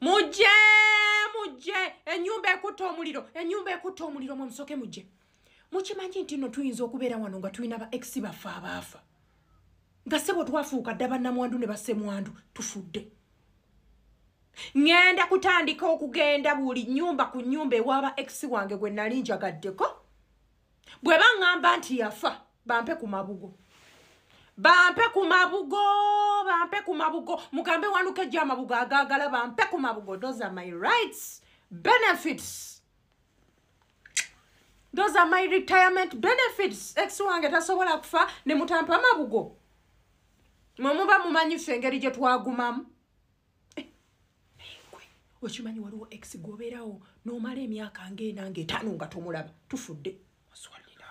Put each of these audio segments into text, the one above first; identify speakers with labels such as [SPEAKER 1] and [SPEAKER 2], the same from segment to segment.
[SPEAKER 1] muje muje enyumba ekutta omuliro enyumba ekutta omuliro mwe musoke muje mukimanyi nti nno tuyinza okubeera wano nga tulina ba ex baffe abaafa nga ssebo twafuuka dda bannamwandu ne bassemwandu tufudde ŋŋenda kutandika okugenda buli nyumba ku nyumba ewaba ex wange gwe nali njagaddeko bwe baŋŋamba nti yafa bampe ku mabugo bampe ku mabugo bampe ku mabugo mugambe wanuka ejja amabugo agagala bampe ku mabugo those are my rights benefits those are my retirement benefits ex wange tasobola kufa ne mutampa mabugo mwemuba mumanyife engeri gye twagumamu eh, okimanyi waliwo ex gobeerawo nomala emyaka ngaena ngaetaano nga tomulaba tufudde waswalirawula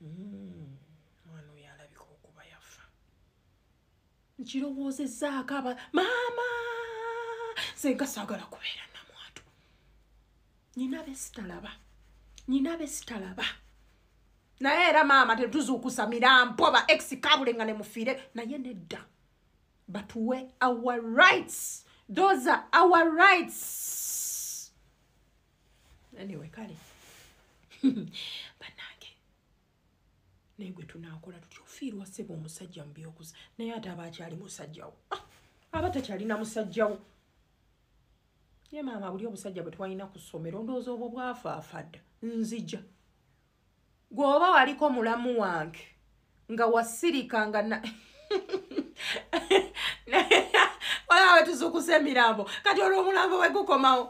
[SPEAKER 1] mm. nkirowoozezaako aba maama senga saagala kubeera namwatu nina be sitalaba nina be sitalaba naye era maama tetuzuukusa mirampoba exikabule nga nemufiire naye nedda batuwe our rights those are our rights anyway kale banaye naye gwe tunakola tutya ofiirwa seba omusajja mu byokuza naye ate aba akyali musajjawo ah, aba takyalina musajjawo ye maama buli obusajja bwe twalina ku ssomero ndowooza obwo bwafa afadda nzija gweoba waliko mulamu wange nga wasirika nga olaawe tuzukusa emirambo kati olwo omulambo wegukomawo